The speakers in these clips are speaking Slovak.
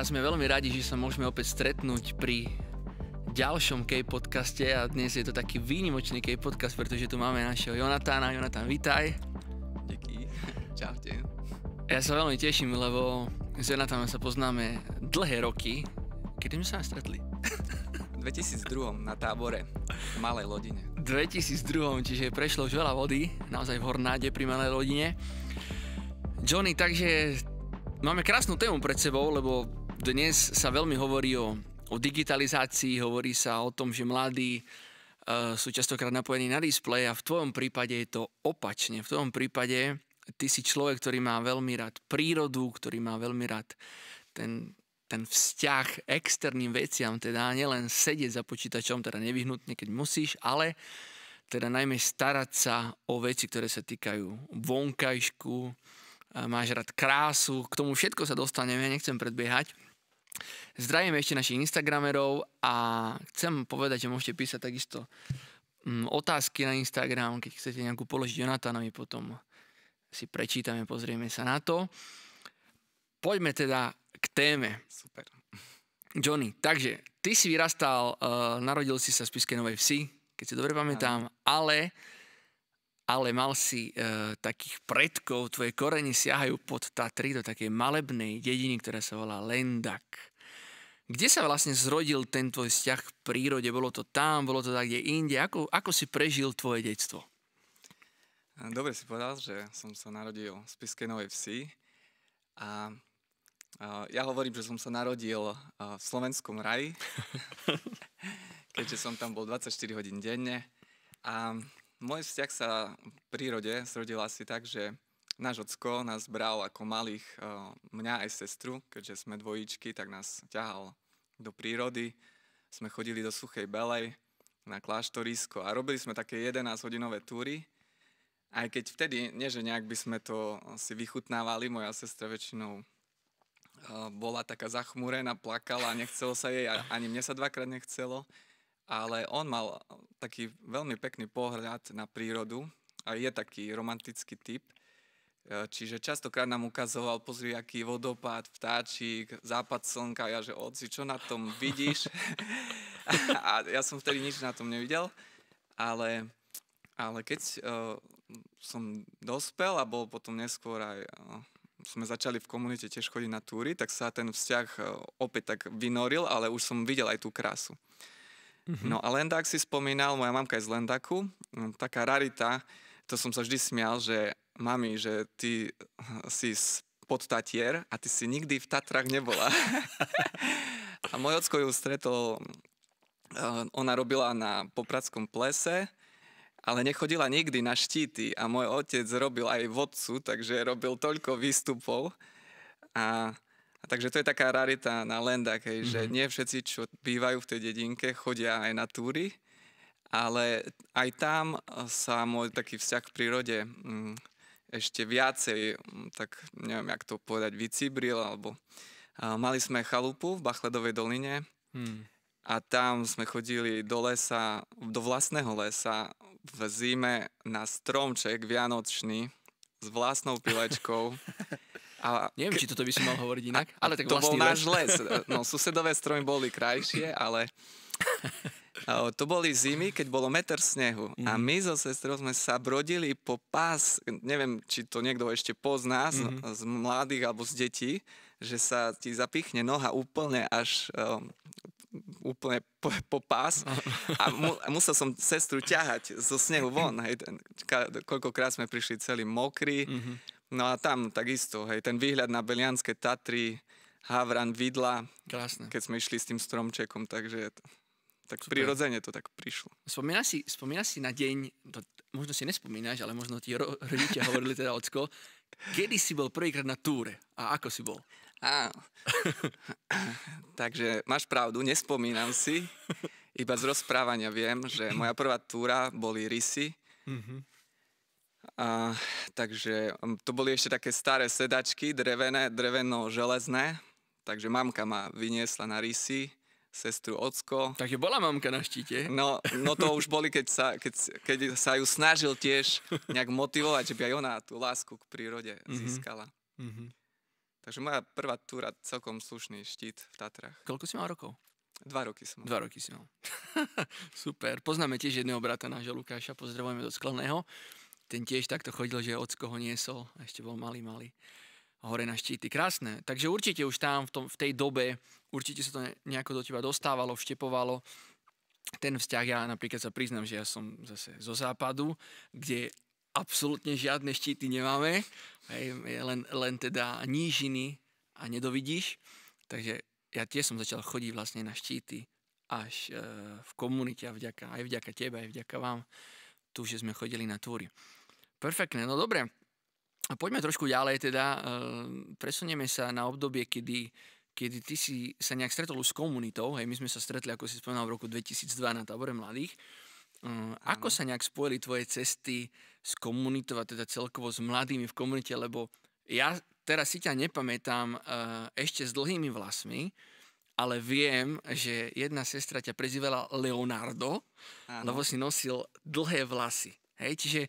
a sme veľmi radi, že sa môžeme opäť stretnúť pri ďalšom K-podcaste a dnes je to taký výnimočný K-podcast, pretože tu máme našeho Jonatána. Jonatán, vitaj. Díky. Čaute. Ja sa veľmi teším, lebo s Jonatánom sa poznáme dlhé roky. Kedy sme sa stretli? 2002 na tábore v Malej Lodine. 2002, čiže prešlo už veľa vody, naozaj v Hornáde pri Malej Lodine. Johnny, takže máme krásnu tému pred sebou, lebo dnes sa veľmi hovorí o, o digitalizácii, hovorí sa o tom, že mladí e, sú častokrát napojení na displej a v tvojom prípade je to opačne. V tvojom prípade ty si človek, ktorý má veľmi rád prírodu, ktorý má veľmi rád ten, ten vzťah externým veciam, teda nielen sedieť za počítačom, teda nevyhnutne, keď musíš, ale teda najmä starať sa o veci, ktoré sa týkajú vonkajšku, e, máš rád krásu, k tomu všetko sa dostaneme, nechcem predbiehať, Zdravím ešte našich Instagramerov a chcem povedať, že môžete písať takisto mm, otázky na Instagram, keď chcete nejakú položiť Jonatanovi, potom si prečítame, pozrieme sa na to. Poďme teda k téme. Super. Johnny, takže ty si vyrastal, uh, narodil si sa v Spiske Novej Vsi, keď si dobre pamätám, ale ale mal si e, takých predkov, tvoje korene siahajú pod Tatry do takej malebnej dediny, ktorá sa volá Lendak. Kde sa vlastne zrodil ten tvoj vzťah k prírode? Bolo to tam, bolo to tak, kde inde? Ako, ako si prežil tvoje detstvo? Dobre si povedal, že som sa narodil v Spiskej Novej Vsi a, a ja hovorím, že som sa narodil v slovenskom raji, keďže som tam bol 24 hodín denne a môj vzťah sa v prírode zrodil asi tak, že náš ocko nás bral ako malých, eh, mňa aj sestru, keďže sme dvojičky, tak nás ťahal do prírody. Sme chodili do Suchej Belej, na kláštorisko a robili sme také 11-hodinové túry. Aj keď vtedy, nie že nejak by sme to si vychutnávali, moja sestra väčšinou eh, bola taká zachmúrená, plakala a nechcelo sa jej, ani mne sa dvakrát nechcelo ale on mal eh, taký veľmi pekný pohľad na prírodu a je taký romantický typ. Eh, čiže častokrát nám ukazoval, pozri, aký vodopád, vtáčik, západ slnka, ja že oci, čo na tom vidíš? a ja som vtedy nič na tom nevidel, ale, ale keď uh, som dospel a bol potom neskôr aj uh, sme začali v komunite tiež chodiť na túry, tak sa ten vzťah opäť tak vynoril, ale už som videl aj tú krásu. Mhm. No a Lendák si spomínal, moja mamka je z Lendaku, taká rarita, to som sa vždy smial, že mami, že ty si pod Tatier a ty si nikdy v Tatrach nebola. a môj ocko ju stretol, e, ona robila na Popradskom plese, ale nechodila nikdy na štíty a môj otec robil aj vodcu, takže robil toľko výstupov a a takže to je taká rarita na Lendak, hej, mm-hmm. že mhm. nie všetci, čo bývajú v tej dedinke, chodia aj na túry, ale aj tam sa môj taký vzťah k prírode mm, ešte viacej, mm, tak neviem, jak to povedať, vycibril, alebo a mali sme chalupu v Bachledovej doline mm. a tam sme chodili do lesa, do vlastného lesa v zime na stromček vianočný s vlastnou pilečkou A Neviem, či toto by som mal hovoriť inak, ale tak to bol náš les. No, susedové stromy boli krajšie, ale to boli zimy, keď bolo meter snehu. mm A mhm. my so sestrou sme sa brodili po pás, neviem, či to niekto ešte pozná mm z, mhm. z mladých alebo z detí, že sa ti zapichne noha úplne až o, um, úplne po, po pás a, mu, musel som sestru ťahať zo snehu von. Hej, koľkokrát sme prišli celý mokrý, mm-hmm No a tam takisto, hej, ten výhľad na Belianské Tatry, Havran, Vidla. Krásne. Keď sme išli s tým stromčekom, takže tak Super. prirodzene to tak prišlo. Spomínaš si, spomína si na deň, to, možno si nespomínaš, ale možno ti ro, rodičia hovorili teda ocko, kedy si bol prvýkrát na túre a ako si bol? Á, takže máš pravdu, nespomínam si, iba z rozprávania viem, že moja prvá túra boli rysy, mm-hmm. A, takže mm, to boli ešte také staré sedačky, drevené, dreveno-železné. Takže mamka ma vyniesla na rysy, sestru Ocko. Takže bola mamka na štíte. No, no to už boli, keď sa, keď, keď sa ju snažil tiež nejak motivovať, že by aj ona tú lásku k prírode mhm. získala. Mm-hmm. Takže moja prvá túra, celkom slušný štít v Tatrach. Koľko si mal rokov? Dva roky som mal. Dva roky si mal. Super. Poznáme tiež jedného brata nášho Lukáša, pozdravujeme do Sklaného ten tiež takto chodil, že ocko ho niesol a ešte bol malý, malý hore na štíty. Krásne. Takže určite už tam v, tom, v tej dobe, určite sa to nejako do teba dostávalo, vštepovalo. Ten vzťah, ja napríklad sa priznám, že ja som zase zo západu, kde absolútne žiadne štíty nemáme, hej, len, len teda nížiny a nedovidíš. Takže ja tiež som začal chodiť vlastne na štíty až e, v komunite a vďaka, aj vďaka tebe, aj vďaka vám tu, že sme chodili na túry. Perfektne, no dobre. Poďme trošku ďalej teda, eh, presunieme sa na obdobie, kedy, kedy ty si sa nejak stretol s komunitou, hej, my sme sa stretli, ako si spomínal, v roku 2002 na tábore mladých. Eh, ako sa nejak spojili tvoje cesty s komunitou a teda celkovo s mladými v komunite, lebo ja teraz si ťa nepamätám eh, ešte s dlhými vlasmi, ale viem, že jedna sestra ťa prezývala Leonardo, ano. lebo si nosil dlhé vlasy. Hej, čiže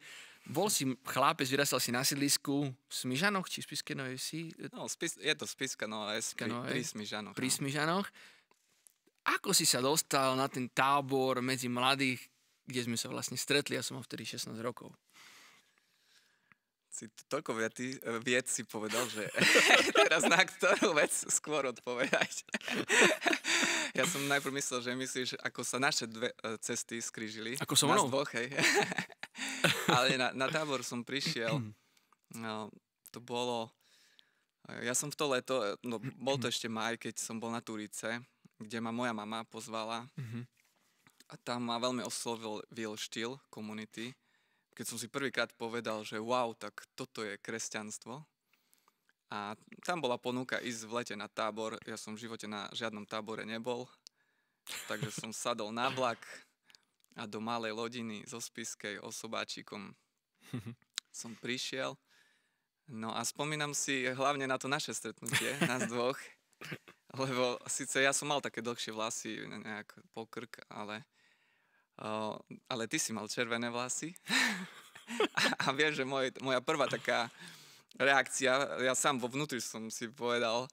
bol si chlápec, vyrastal si na sídlisku v Smyžanoch či v Spiske Novej Vsi? No, spis, je to Spiska Nová S pri, pri Smyžanoch. Pri no. Smyžanoch. Ako si sa dostal na ten tábor medzi mladých, kde sme sa vlastne stretli? Ja som mal vtedy 16 rokov. Si toľko vety, vied si povedal, že teraz na ktorú vec skôr odpovedať. ja som najprv myslel, že myslíš, ako sa naše dve e, cesty skrížili. Ako som Nás dvoch, hej. Ale na, na tábor som prišiel. Mm. No, to bolo... Ja som v to leto, no bol to ešte maj, keď som bol na Turice, kde ma moja mama pozvala. Mm-hmm. A tam ma veľmi oslovil štýl komunity. Keď som si prvýkrát povedal, že wow, tak toto je kresťanstvo. A tam bola ponuka ísť v lete na tábor. Ja som v živote na žiadnom tábore nebol. Takže som sadol na vlak, a do malej lodiny zo Spiskej osobáčikom som prišiel. No a spomínam si hlavne na to naše stretnutie, nás dvoch, lebo síce ja som mal také dlhšie vlasy, nejak pokrk, ale, o, ale ty si mal červené vlasy. a, a viem, že moj, moja prvá taká reakcia, ja sám vo vnútri som si povedal,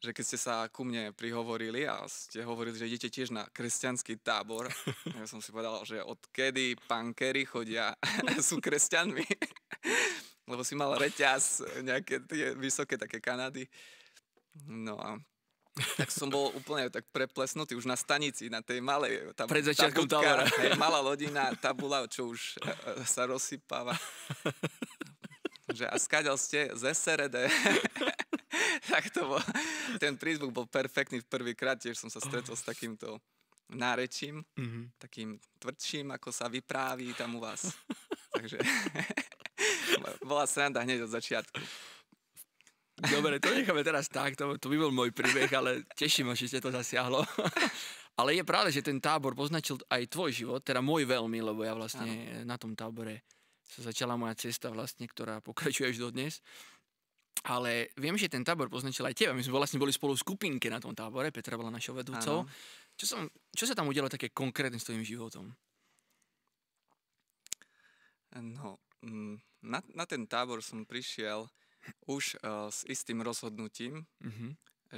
že keď ste sa ku mne prihovorili a ste hovorili, že idete tiež na kresťanský tábor, ja som si povedal, že odkedy pankery chodia, sú kresťanmi. Lebo si mal reťaz, nejaké tie vysoké také Kanady. No a tak som bol úplne tak preplesnutý už na stanici, na tej malej tam, Pred začiatkom tábora. Hej, malá lodina, tabula, čo už e, e sa rozsypáva. že a skáďal ste z SRD. tak to bol, ten prízvuk bol perfektný v krát, tiež som sa oh. stretol oh. s takýmto nárečím, mm-hmm. takým tvrdším, ako sa vypráví tam u vás. Takže bola sranda hneď od začiatku. Dobre, to necháme teraz tak, to, to by bol môj príbeh, ale teším že ste to zasiahlo. ale je práve, že ten tábor poznačil aj tvoj život, teda môj veľmi, lebo ja vlastne ano. na tom tábore sa začala moja cesta vlastne, ktorá pokračuje až dodnes. dnes ale viem, že ten tábor poznačil aj teba. My sme vlastne boli spolu v skupinke na tom tábore, Petra bola našou vedúcou. Čo, som, čo sa tam udialo také konkrétne s tvojim životom? No, mm, na, na ten tábor som prišiel už uh, s istým rozhodnutím, mm-hmm.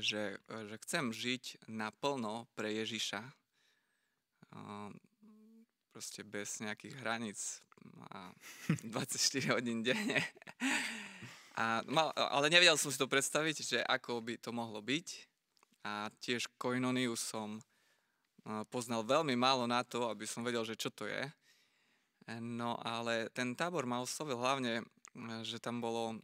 že, eh, že chcem žiť naplno pre Ježiša. Uh, proste bez nejakých hraníc a 24 hodín denne. A mal, ale nevedel som si to predstaviť, že ako by to mohlo byť. A tiež koinoniu som e, poznal veľmi málo na to, aby som vedel, že čo to je. E, no ale ten tábor ma oslovil hlavne, e, že tam bolo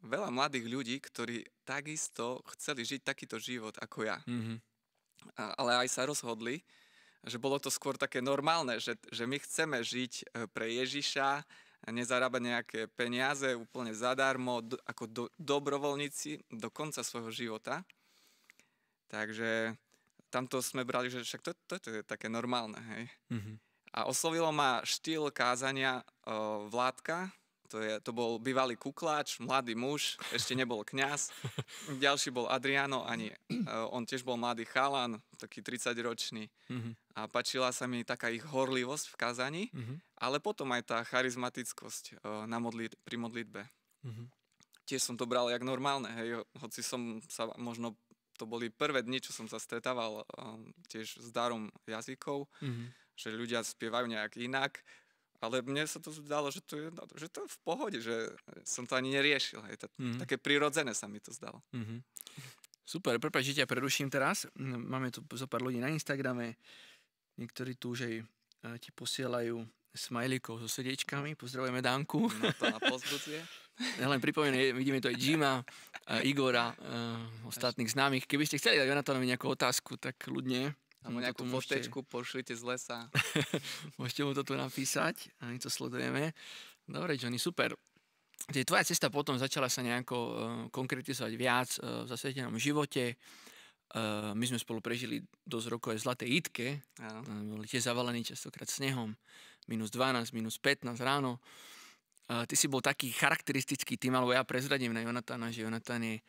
veľa mladých ľudí, ktorí takisto chceli žiť takýto život ako ja. Mm-hmm. A, ale aj sa rozhodli, že bolo to skôr také normálne, že, že my chceme žiť pre Ježiša, nezarába nejaké peniaze úplne zadarmo, do, ako do, dobrovoľníci do konca svojho života. Takže tamto sme brali, že však to, to, to je také normálne. Hej? Mm-hmm. A oslovilo ma štýl kázania o, Vládka, to, je, to bol bývalý kukláč, mladý muž, ešte nebol kňaz. Ďalší bol Adriano, ani, eh, on tiež bol mladý chalan, taký 30-ročný. Mm-hmm. A pačila sa mi taká ich horlivosť v kazaní, mm-hmm. ale potom aj tá charizmatickosť eh, na modli- pri modlitbe. Mm-hmm. Tiež som to bral jak normálne, hej, hoci som sa možno to boli prvé dni, čo som sa stretával um, tiež s darom jazykov, mm-hmm. že ľudia spievajú nejak inak, ale mne sa to zdalo, že to je, no, že to je v pohode, že e, som to ani neriešil. Hej. To, mm-hmm. Také prirodzené sa mi to zdalo. Mm-hmm. Super, prepáč, že ťa preruším teraz. Máme tu zo pár ľudí na Instagrame. Niektorí tu už aj e, ti posielajú smajlikov so srdiečkami. Pozdravujeme Danku. No to na Ja len pripomínam, vidíme to aj Jima, e, Igora, ostatných známych. Keby ste chceli dať to nejakú otázku, tak ľudne. Alebo nejakú fotečku pošlite z lesa. môžete mu to tu napísať a my to sledujeme. Dobre, Johnny, super. Tie tvoja cesta potom začala sa nejako uh, konkretizovať viac uh, v zasvetenom živote. Uh, my sme spolu prežili dosť rokov aj v Zlatej Itke. Uh, boli tie zavalení častokrát snehom. Minus 12, minus 15 ráno. Uh, ty si bol taký charakteristický tým, alebo ja prezradím na Jonatana, že Jonatán je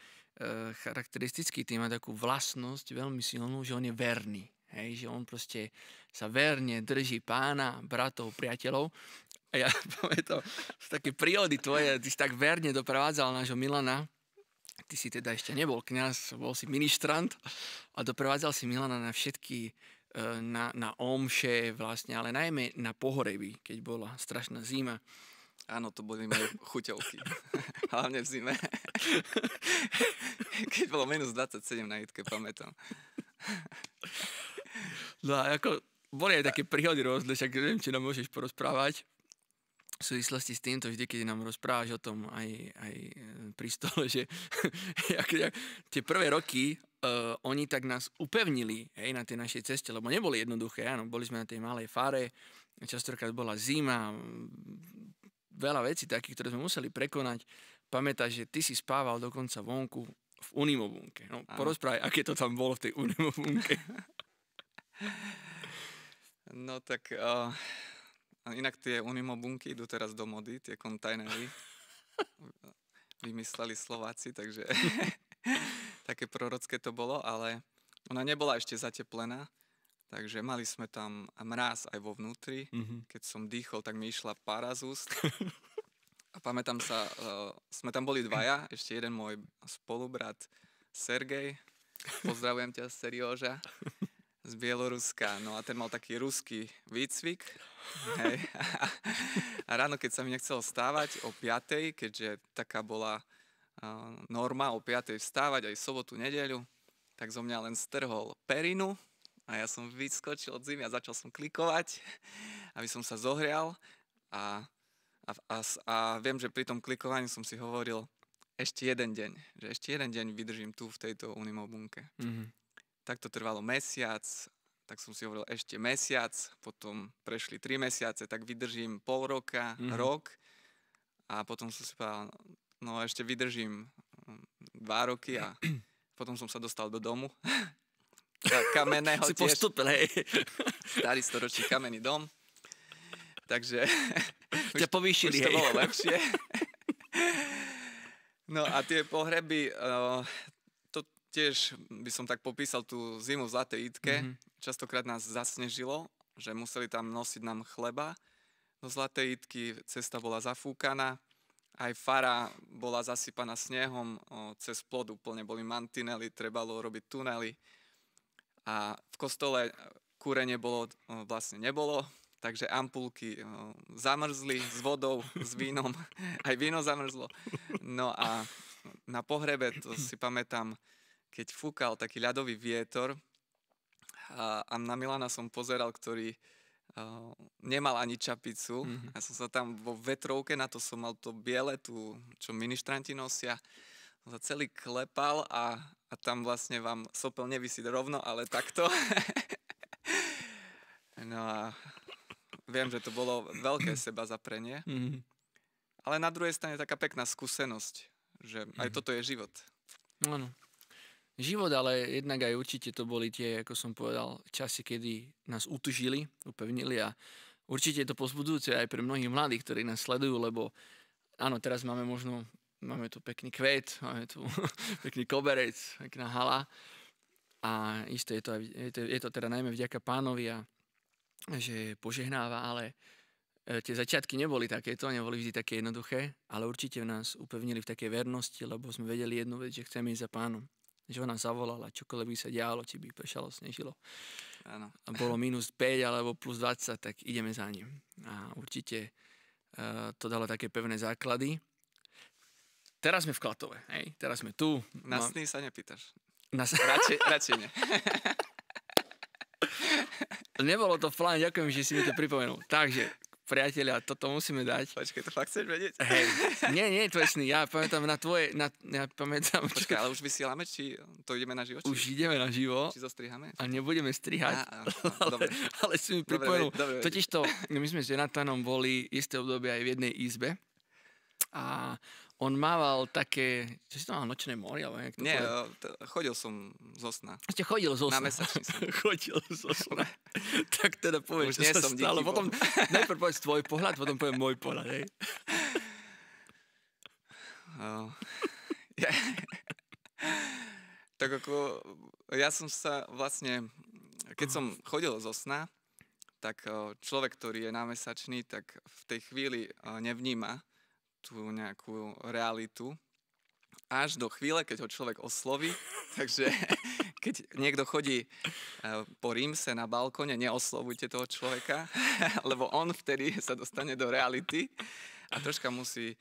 charakteristický tým, má takú vlastnosť veľmi silnú, že on je verný. Hej, že on proste sa verne drží pána, bratov, priateľov. A ja, to sú také prírody tvoje, ty si tak verne doprevádzal nášho Milana, ty si teda ešte nebol kňaz, bol si ministrant a doprevádzal si Milana na všetky e, na, na omše vlastne, ale najmä na pohoreby, keď bola strašná zima. Áno, to boli moje chuťovky. Hlavne v zime. keď bolo minus 27 na jedke, pamätám. No a ako, boli aj také príhody rôzne, však neviem, či nám môžeš porozprávať v súvislosti s týmto, vždy, keď nám rozprávaš o tom aj, aj e, pri stole, že jak, jak, tie prvé roky uh, oni tak nás upevnili hej, na tej našej ceste, lebo neboli jednoduché, áno, boli sme na tej malej fare, častokrát bola zima, veľa vecí takých, ktoré sme museli prekonať. Pamätáš, že ty si spával dokonca vonku v Unimobunke. No, porozprávaj, aké to tam bolo v tej Unimobunke. No tak... Uh, inak tie unimobunky idú teraz do mody, tie kontajnery. Vymysleli Slováci, takže také prorocké to bolo, ale ona nebola ešte zateplená. Takže mali sme tam mraz aj vo vnútri. Mm-hmm. Keď som dýchol, tak mi išla para z úst. A pamätám sa, uh, sme tam boli dvaja, ešte jeden môj spolubrat Sergej. Pozdravujem ťa, Serioža z Bieloruska. No a ten mal taký ruský výcvik. Hej. A, ráno, keď sa mi nechcelo stávať o 5, keďže taká bola uh, norma o 5 vstávať aj sobotu, nedeľu, tak zo mňa len strhol perinu a ja som vyskočil od zimy a začal som klikovať, aby som sa zohrial a, a, a, a viem, že pri tom klikovaní som si hovoril ešte jeden deň, že ešte jeden deň vydržím tu v tejto Unimo bunke. Mm-hmm tak to trvalo mesiac, tak som si hovoril ešte mesiac, potom prešli tri mesiace, tak vydržím pol roka, mm-hmm. rok a potom som si povedal, no ešte vydržím mm, dva roky a potom som sa dostal do domu. Kameného si tiež. postupil, hej. Starý storočný kamenný dom. Takže... Ťa povýšili, už to hej. bolo lepšie. No a tie pohreby, eh, tiež by som tak popísal tú zimu v Zlatej Itke. Mm-hmm. Častokrát nás zasnežilo, že museli tam nosiť nám chleba do Zlatej Itky. Cesta bola zafúkaná, aj fara bola zasypaná snehom, o, cez plod úplne boli mantinely, trebalo robiť tunely. A v kostole kúrenie bolo, o, vlastne nebolo, takže ampulky o, zamrzli s vodou, s vínom, aj víno zamrzlo. No a na pohrebe, to si pamätám, keď fúkal taký ľadový vietor a, a na Milana som pozeral, ktorý uh, nemal ani čapicu. Mm-hmm. Ja som sa tam vo vetrovke, na to som mal to biele, tu, čo ministranti nosia, za sa celý klepal a, a tam vlastne vám sopel nevysí rovno, ale takto. no a viem, že to bolo veľké seba zaprenie. Mm-hmm. Ale na druhej strane taká pekná skúsenosť, že aj mm-hmm. toto je život. Áno. No život, ale jednak aj určite to boli tie, ako som povedal, časy, kedy nás utužili, upevnili a určite je to pozbudujúce aj pre mnohých mladých, ktorí nás sledujú, lebo áno, teraz máme možno, máme tu pekný kvet, máme tu pekný koberec, pekná hala a isté je to, je to, je to teda najmä vďaka pánovi a že požehnáva, ale e, tie začiatky neboli takéto, neboli vždy také jednoduché, ale určite nás upevnili v takej vernosti, lebo sme vedeli jednu vec, že chceme ísť za pánom že ona zavolala, čokoľvek by sa dialo, či by prešalo, snežilo. Áno. A bolo minus 5 alebo plus 20, tak ideme za ním. A určite uh, to dalo také pevné základy. Teraz sme v Klatove, hej? teraz sme tu. Na mám... sny sa nepýtaš. Na... Radšej, radšej nie. Nebolo to v pláne, ďakujem, že si mi to pripomenul. Takže, priateľa, toto musíme dať. Počkaj, to fakt chceš vedieť? Hey. nie, nie, to je sný. Ja pamätám na tvoje, na, ja pamätám. Počkaj, ale už vysielame, či to ideme na živo? Či... Už ideme na živo. Či zostrihame? A nebudeme strihať. Á, á, ale, ale si mi pripojil, Totiž to, my sme s Jonathanom boli isté obdobie aj v jednej izbe a on mával také, čo si to mal, nočné mori? Alebo to Nie, to, chodil som zo sna. Ste chodil zo sna. Na mesačný som. chodil zo sna. tak teda povieš, čo nie sa som stalo. Potom, najprv povieš tvoj pohľad, potom poviem môj pohľad. Hej. Oh. Ja, tak ako, ja som sa vlastne, keď som chodil zo sna, tak človek, ktorý je námesačný, tak v tej chvíli nevníma, tú nejakú realitu až do chvíle, keď ho človek osloví. Takže keď niekto chodí e, po Rímse na balkone, neoslovujte toho človeka, lebo on vtedy sa dostane do reality a troška musí, e,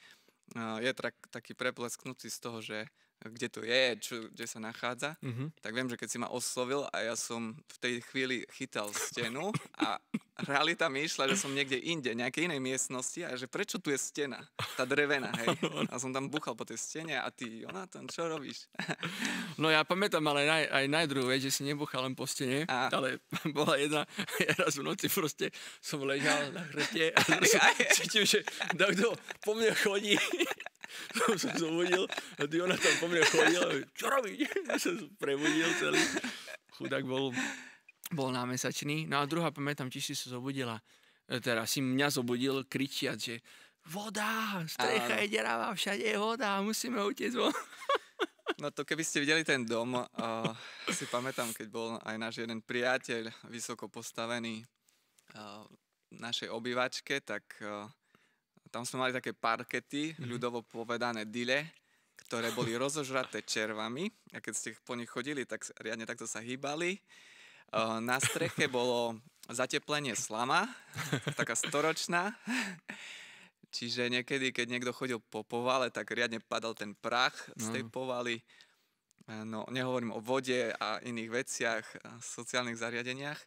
je taký preplesknutý z toho, že kde to je, čo, kde sa nachádza, mm-hmm. tak viem, že keď si ma oslovil a ja som v tej chvíli chytal stenu a realita mi išla, že som niekde inde, nejakej inej miestnosti a že prečo tu je stena, tá drevená, hej. A som tam buchal po tej stene a ty, Jonathan, čo robíš? No ja pamätám ale aj, aj najdruhú vec, že si nebuchal len po stene, a... ale bola jedna, ja raz v noci proste som ležal na hrte a cítim, že takto po mne chodí som sa zobudil a ty ona tam po mne chodila, čo robí? Ja som prebudil celý. Chudák bol, bol námesačný. No a druhá, pamätám, či si sa zobudila, e, teda si mňa zobudil kričiať, že voda, strecha je deravá, všade je voda, musíme utiecť von. No to keby ste videli ten dom, uh, si pamätám, keď bol aj náš jeden priateľ, vysoko postavený uh, našej obývačke, tak uh, tam sme mali také parkety, mm-hmm. ľudovo povedané dile, ktoré boli rozožraté červami a keď ste po nich chodili, tak riadne takto sa hýbali. Na streche bolo zateplenie slama, taká storočná. Čiže niekedy, keď niekto chodil po povale, tak riadne padal ten prach z tej no. povaly. E, no, nehovorím o vode a iných veciach, sociálnych zariadeniach.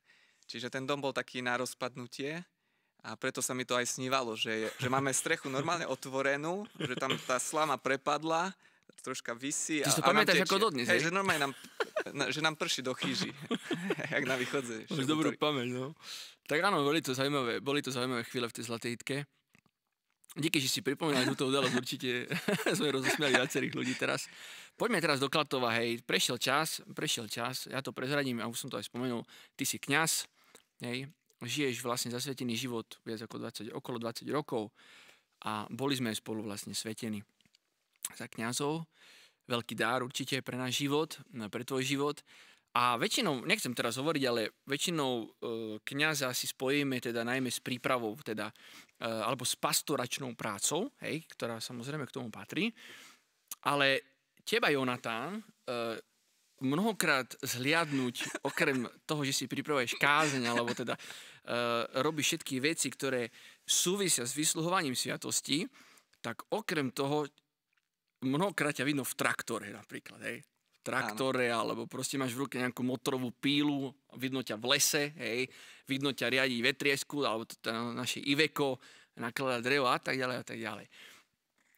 Čiže ten dom bol taký na rozpadnutie a preto sa mi to aj snívalo, že, je, že máme strechu normálne otvorenú, že tam tá slama prepadla, troška vysí. Ty a, si to a pamätáš ako dodnes, hej? Že normálne nám, že nám prší do chýži, jak na východze. Máš dobrú pamäť, no. Tak áno, boli to zaujímavé, boli to zaujímavé chvíle v tej zlatej hitke. Díky, že si pripomínali túto udalosť, určite sme rozosmiali viacerých ľudí teraz. Poďme teraz do Klatova, hej, prešiel čas, prešiel čas, ja to prezradím, a už som to aj spomenul, ty si kňaz, hej, žiješ vlastne zasvetený život viac ako 20, okolo 20 rokov a boli sme spolu vlastne svetení za kňazov. Veľký dár určite pre náš život, pre tvoj život. A väčšinou, nechcem teraz hovoriť, ale väčšinou e, kniaza si spojíme teda najmä s prípravou, teda, e, alebo s pastoračnou prácou, hej, ktorá samozrejme k tomu patrí. Ale teba, Jonatán, e, mnohokrát zhliadnúť, okrem toho, že si pripravuješ kázeň, alebo teda Eh, robí všetky veci, ktoré súvisia s vysluhovaním sviatosti, tak okrem toho mnohokrát ťa vidno v traktore napríklad. Hej traktore, Áno. alebo proste máš v ruke nejakú motorovú pílu, vidno ťa v lese, hej, vidno ťa riadiť vetriesku, alebo to, na naše Iveko, nakladať drevo a tak ďalej a tak ďalej.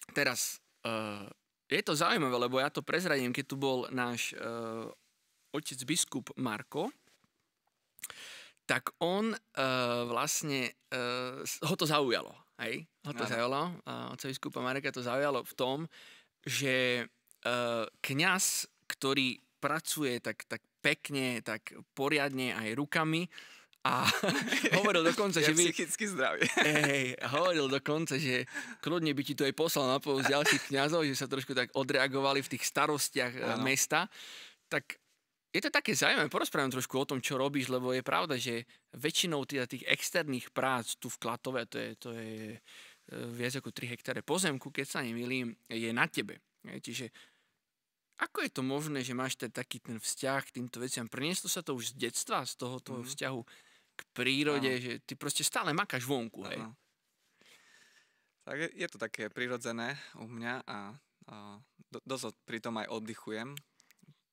Teraz, uh, je to zaujímavé, lebo ja to prezradím, keď tu bol náš uh, otec biskup Marko, tak on uh, vlastne, uh, ho to zaujalo. Hej? Ho to ano. zaujalo, uh, otca vyskupa Mareka to zaujalo v tom, že uh, kňaz, ktorý pracuje tak, tak pekne, tak poriadne aj rukami, a hovoril dokonca, ja že... psychicky zdravý. Hej, hovoril dokonca, že kľudne by ti to aj poslal na z ďalších kňazov, že sa trošku tak odreagovali v tých starostiach ano. mesta. Tak je to také zaujímavé, porozprávam trošku o tom, čo robíš, lebo je pravda, že väčšinou teda tých externých prác tu v Klatove, to je, to je e, viac ako 3 hektáre pozemku, keď sa nemýlim, je na tebe. Je, čiže ako je to možné, že máš ten, taký ten vzťah k týmto veciam? Prinieslo sa to už z detstva, z toho tvojho mm. vzťahu k prírode, ano. že ty proste stále makáš vonku, hej? Tak je, je to také prirodzené u mňa a, a do, dosť pritom aj oddychujem,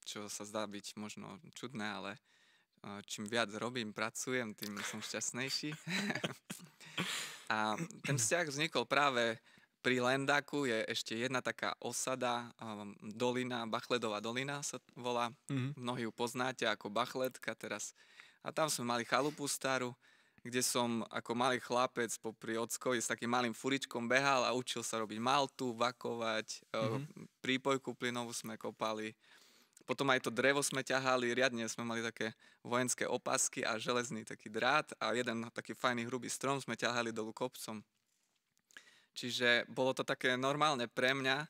čo sa zdá byť možno čudné, ale e, čím viac robím, pracujem, tým som šťastnejší. a ten vzťah vznikol práve pri Lendaku je ešte jedna taká osada, um, dolina, Bachledová dolina sa volá. Mm-hmm. Mnohí ju poznáte ako Bachledka teraz. A tam sme mali chalupu starú, kde som ako malý chlapec popri ockovi s takým malým furičkom behal a učil sa robiť maltu, vakovať, mm-hmm. prípojku plynovú sme kopali. Potom aj to drevo sme ťahali, riadne sme mali také vojenské opasky a železný taký drát a jeden taký fajný hrubý strom sme ťahali dolu kopcom. Čiže bolo to také normálne pre mňa eh,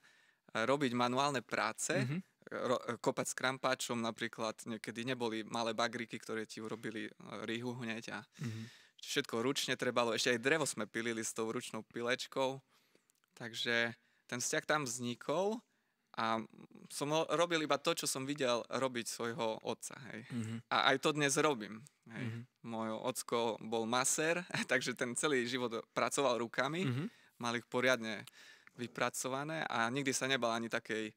robiť manuálne práce, mm-hmm. ro- kopať s krampáčom napríklad, niekedy neboli malé bagriky, ktoré ti urobili eh, rýhu hneď a mm-hmm. všetko ručne trebalo, ešte aj drevo sme pilili s tou ručnou pilečkou, takže ten vzťah tam vznikol a som robil iba to, čo som videl robiť svojho otca. Hej. Mm-hmm. A aj to dnes robím. Hej. Mm-hmm. Môj ocko bol maser, takže ten celý život pracoval rukami, mm-hmm. mal ich poriadne vypracované a nikdy sa nebal ani takej,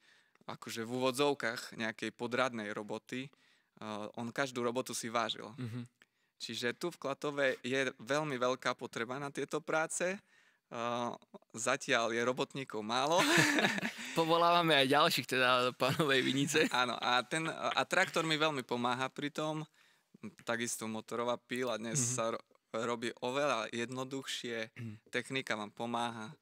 akože v úvodzovkách, nejakej podradnej roboty. Uh, on každú robotu si vážil. Mm-hmm. Čiže tu v Klatove je veľmi veľká potreba na tieto práce zatiaľ je robotníkov málo. Povolávame aj ďalších, teda pánovej Vinice. Áno, a, ten, a traktor mi veľmi pomáha pri tom. Takisto motorová píla dnes mm-hmm. sa ro- robí oveľa jednoduchšie, mm-hmm. technika vám pomáha.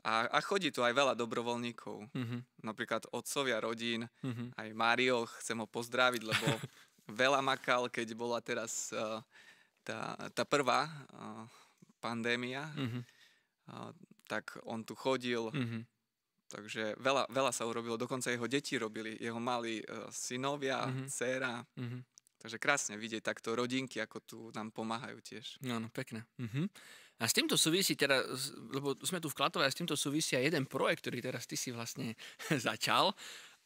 A, a chodí tu aj veľa dobrovoľníkov. Mm-hmm. Napríklad otcovia rodín, mm-hmm. aj Mário, chcem ho pozdraviť, lebo veľa makal, keď bola teraz uh, tá, tá prvá uh, pandémia. Mm-hmm a, tak on tu chodil. Mm-hmm. Takže veľa, veľa sa urobilo, dokonca jeho deti robili, jeho mali uh, synovia, mm-hmm. dcéra. Mm-hmm. Takže krásne vidieť takto rodinky, ako tu nám pomáhajú tiež. no, no pekné. Mm-hmm. A s týmto súvisí teraz, lebo sme tu v Klatove a s týmto súvisí aj jeden projekt, ktorý teraz ty si vlastne začal.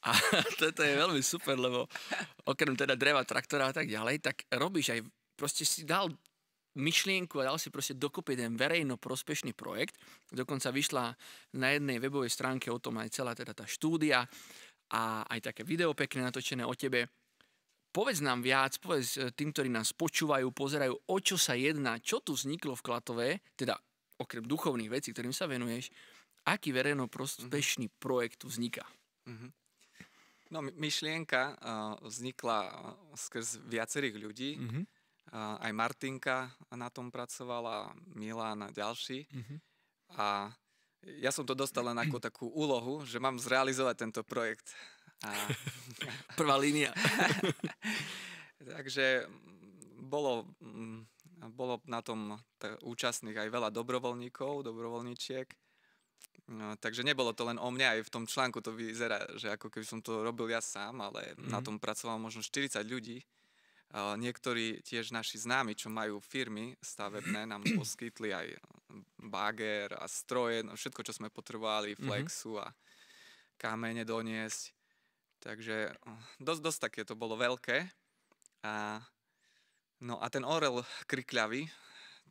A toto je veľmi super, lebo okrem teda dreva, traktora a tak ďalej, tak robíš aj, proste si dal myšlienku a dal si proste dokopy ten verejno prospešný projekt. Dokonca vyšla na jednej webovej stránke o tom aj celá teda tá štúdia a aj také video pekne natočené o tebe. Povedz nám viac, povedz e, tým, ktorí nás počúvajú, pozerajú, o čo sa jedná, čo tu vzniklo v Klatové, teda okrem duchovných vecí, ktorým sa venuješ, aký verejno prospešný mm-hmm. projekt tu vzniká? Mm-hmm. No, myšlienka uh, vznikla e, skrz viacerých ľudí. Mm-hmm aj Martinka na tom pracovala, Milan a ďalší. Uh-huh. A ja som to dostal len ako takú úlohu, že mám zrealizovať tento projekt. A... Prvá línia. Takže mm, bolo, mm, bolo na tom t- účastných aj veľa dobrovoľníkov, dobrovoľníčiek. No, takže nebolo to len o mňa, aj v tom článku to vyzerá, že ako keby som to robil ja sám, ale mm-hmm. na mhm. tom pracovalo možno 40 ľudí. Niektorí tiež naši známi, čo majú firmy stavebné, nám poskytli aj bager a stroje, no všetko, čo sme potrebovali, mhm. flexu a kamene doniesť. Takže dosť, dosť také to bolo veľké. A, no a ten orel krikľavý,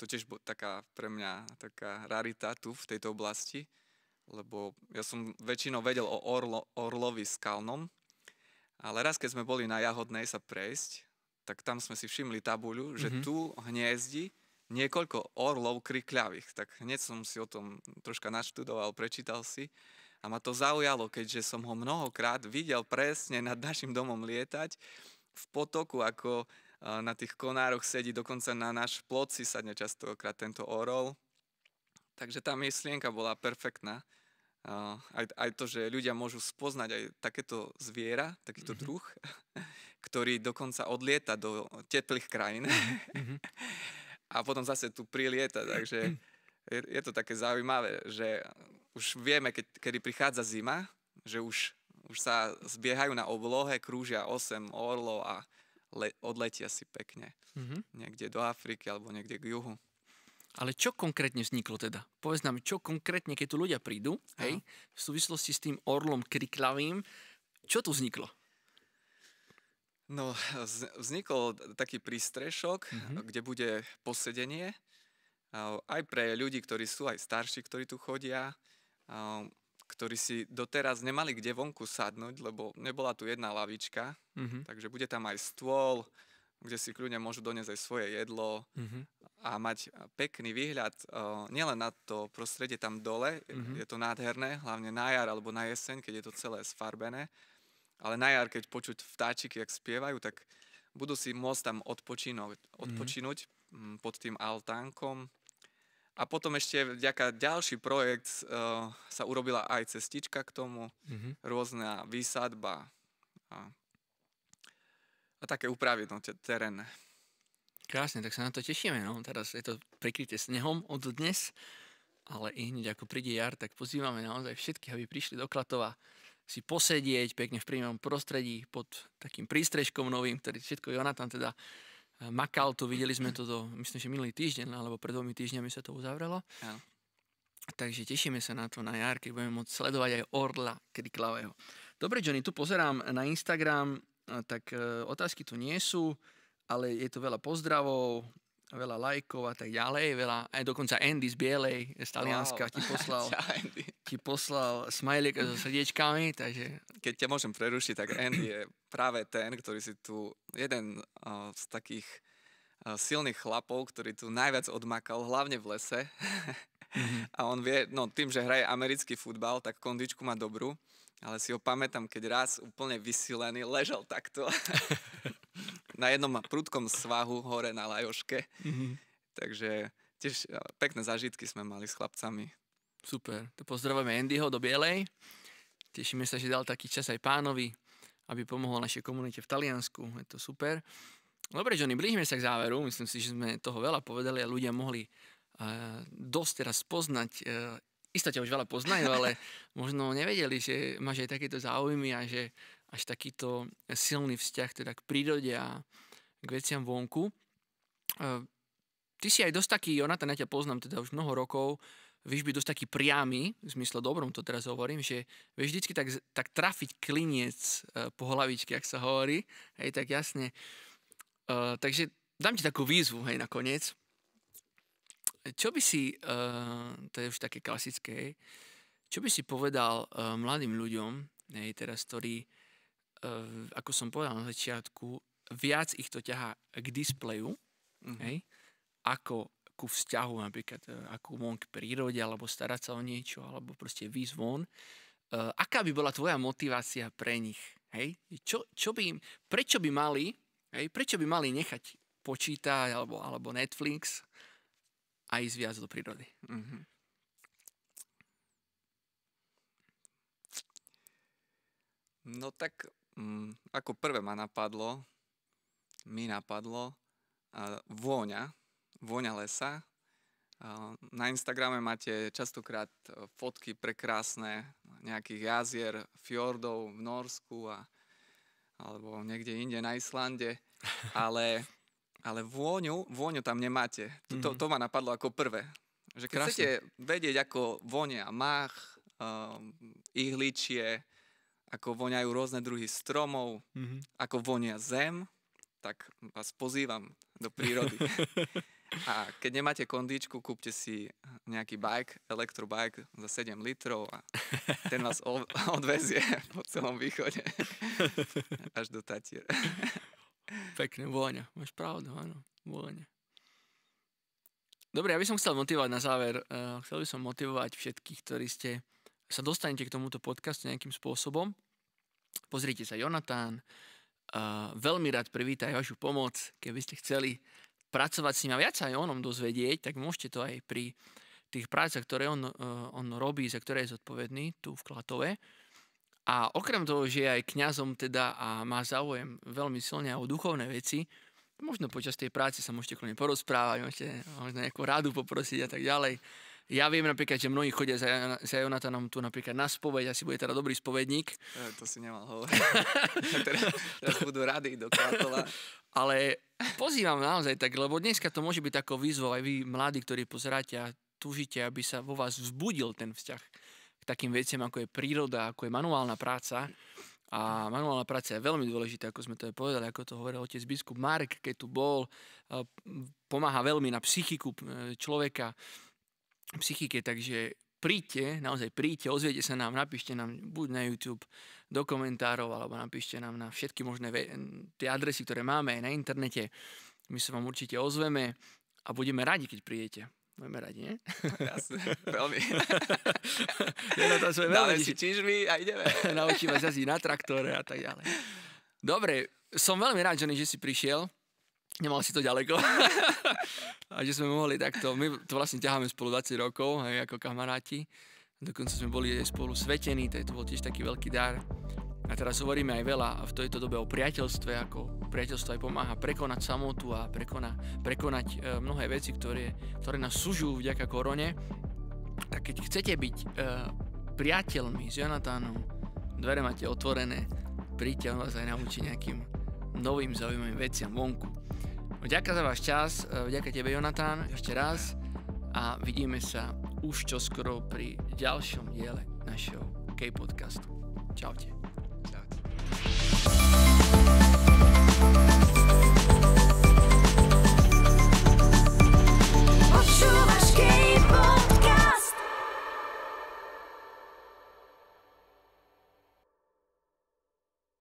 to tiež bol taká pre mňa taká rarita tu v tejto oblasti, lebo ja som väčšinou vedel o orlo, orlovi skalnom, ale raz, keď sme boli na Jahodnej sa prejsť, tak tam sme si všimli tabuľu, že mm-hmm. tu hniezdi niekoľko orlov krikľavých. Tak hneď som si o tom troška naštudoval, prečítal si a ma to zaujalo, keďže som ho mnohokrát videl presne nad našim domom lietať v potoku, ako na tých konároch sedí, dokonca na náš plot si sadne častokrát tento orol. Takže tá myslienka bola perfektná aj, aj to, že ľudia môžu spoznať aj takéto zviera, takýto mm-hmm. druh, ktorý dokonca odlieta do teplých krajín mm-hmm. a potom zase tu prilieta, takže je, je to také zaujímavé, že už vieme, keď, kedy prichádza zima, že už, už sa zbiehajú na oblohe, krúžia 8 orlov a le, odletia si pekne mm-hmm. niekde do Afriky alebo niekde k juhu. Ale čo konkrétne vzniklo teda? Povedz nám, čo konkrétne, keď tu ľudia prídu, hej, v súvislosti s tým orlom kriklavým, čo tu vzniklo? No, vznikol taký prístrešok, mm-hmm. kde bude posedenie aj pre ľudí, ktorí sú aj starší, ktorí tu chodia, ktorí si doteraz nemali kde vonku sadnúť, lebo nebola tu jedna lavička, mm-hmm. takže bude tam aj stôl, kde si kľudne môžu doniesť aj svoje jedlo mm-hmm. a mať pekný výhľad uh, nielen na to prostredie tam dole, mm-hmm. je to nádherné, hlavne na jar alebo na jeseň, keď je to celé sfarbené, ale na jar, keď počuť vtáčiky, ak spievajú, tak budú si môcť tam odpočinúť, mhm. odpočinúť mm-hmm. pod tým altánkom. A potom ešte vďaka ďalší projekt uh, sa urobila aj cestička k tomu, mm-hmm. rôzna výsadba a a také upraviť no, terén. Krásne, tak sa na to tešíme. No. Teraz je to prikryté snehom od dnes, ale i hneď ako príde jar, tak pozývame naozaj všetkých, aby prišli do Klatova si posedieť pekne v príjemnom prostredí pod takým prístrežkom novým, ktorý všetko Jonathan teda eh, makal to, videli sme to, do, myslím, že minulý týždeň, alebo pred dvomi týždňami sa to uzavrelo. Ja. Takže tešíme sa na to na jar, keď budeme môcť sledovať aj Orla Kriklavého. Dobre, Johnny, tu pozerám na Instagram, tak e, otázky tu nie sú, ale je tu veľa pozdravov, veľa lajkov a tak ďalej, veľa, aj dokonca Andy z Bielej, z Talianska, wow. ti poslal, ti poslal smajlík so srdiečkami, takže... Keď ťa môžem prerušiť, tak Andy je práve ten, ktorý si tu, jeden uh, z takých uh, silných chlapov, ktorý tu najviac odmakal, hlavne v lese. Mhm. a on vie, no tým, že hraje americký futbal, tak kondičku má dobrú ale si ho pamätám, keď raz úplne vysilený ležal takto na jednom prudkom svahu hore na Lajoške. Mm-hmm. Takže tiež e, pekné zažitky sme mali s chlapcami. Super, to pozdravujeme Andyho do Bielej. Tešíme sa, že dal taký čas aj pánovi, aby pomohol našej komunite v Taliansku. Je to super. Dobre, Johnny, blížime sa k záveru. Myslím si, že sme toho veľa povedali a ľudia mohli uh, dosť teraz poznať uh, isto ťa už veľa poznajú, ale možno nevedeli, že máš aj takéto záujmy a že až takýto silný vzťah teda k prírode a k veciam vonku. E, ty si aj dosť taký, Jonathan, ja ťa poznám teda už mnoho rokov, vieš byť dosť taký priamy, v zmysle dobrom to teraz hovorím, že vieš vždycky tak, tak trafiť kliniec e, po hlavičke, ak sa hovorí, hej, tak jasne. E, takže dám ti takú výzvu, hej, nakoniec čo by si, uh, to je už také klasické, čo by si povedal uh, mladým ľuďom, hej, teraz, ktorí, uh, ako som povedal na začiatku, viac ich to ťahá k displeju, mm-hmm. hej, ako ku vzťahu, napríklad ako von k prírode, alebo starať sa o niečo, alebo proste výsť von. Uh, aká by bola tvoja motivácia pre nich? Hej? Čo, čo by im, prečo by mali, hej, prečo by mali nechať počítať alebo, alebo Netflix, a ísť viac do prírody. Mm-hmm. No tak mm, ako prvé ma napadlo, mi napadlo uh, vôňa, vôňa lesa. Uh, na Instagrame máte častokrát e, fotky prekrásne nejakých jazier, fjordov v Norsku a, alebo niekde inde na Islande, ale ale vôňu, vôňu tam nemáte. To, to, mhm. to ma napadlo ako prvé. Že Krásne. chcete vedieť, ako vonia mách, um, ihličie, ako voňajú rôzne druhy stromov, mm-hmm. ako vonia zem, tak vás pozývam do prírody. a keď nemáte kondičku, kúpte si nejaký bike, elektrobike za 7 litrov a ten vás odvezie po celom východe až do Tatier. Pekne, vôňa. Máš pravdu, áno, vôňa. Dobre, ja by som chcel motivovať na záver, uh, chcel by som motivovať všetkých, ktorí ste sa dostanete k tomuto podcastu nejakým spôsobom. Pozrite sa, Jonatán, uh, veľmi rád privítaj vašu pomoc. Keby ste chceli pracovať s ním a viac aj o dozvedieť, tak môžete to aj pri tých prácach, ktoré on, uh, on robí, za ktoré je zodpovedný tu v Klatove a okrem toho, že je aj kňazom teda a má záujem veľmi silne o duchovné veci, možno počas tej práce sa môžete kľudne porozprávať, môžete možno nejakú rádu poprosiť a tak ďalej. Ja viem napríklad, že mnohí chodia za, za Jonatanom tu napríklad na spoveď, asi bude teda dobrý spovedník. E, to si nemal hovoriť. teraz, teraz budú rady do kvátola. Ale pozývam naozaj tak, lebo dneska to môže byť takou výzvou aj vy mladí, ktorí pozeráte a túžite, aby sa vo vás vzbudil ten vzťah k takým veciam, ako je príroda, ako je manuálna práca. A manuálna práca je veľmi dôležitá, ako sme to aj povedali, ako to hovoril otec biskup Mark, keď tu bol, e, pomáha veľmi na psychiku e, človeka, psychike, takže príďte, naozaj príďte, ozviete sa nám, napíšte nám buď na YouTube, do komentárov, alebo napíšte nám na všetky možné ve- tie adresy, ktoré máme aj na internete. My sa vám určite ozveme a budeme radi, keď prídete. Budeme radi, nie? Jasne, veľmi. ja na to sme veľmi Dáme si čižmy a ideme. vás jazdiť na traktore a tak ďalej. Dobre, som veľmi rád, Johnny, že si prišiel. Nemal si to ďaleko. a že sme mohli takto, my to vlastne ťaháme spolu 20 rokov, aj ako kamaráti. Dokonca sme boli aj spolu svetení, to, je, to bol tiež taký veľký dar. A teraz hovoríme aj veľa v tejto dobe o priateľstve, ako priateľstvo aj pomáha prekonať samotu a prekona, prekonať e, mnohé veci, ktoré, ktoré nás súžujú vďaka korone. Tak keď chcete byť e, priateľmi s Jonatánom, dvere máte otvorené, príďte, on vás aj naučí nejakým novým zaujímavým veciam vonku. Vďaka za váš čas, e, vďaka tebe Jonatán ešte raz a vidíme sa už čoskoro pri ďalšom diele našeho K-podcastu. Čaute. Thank you.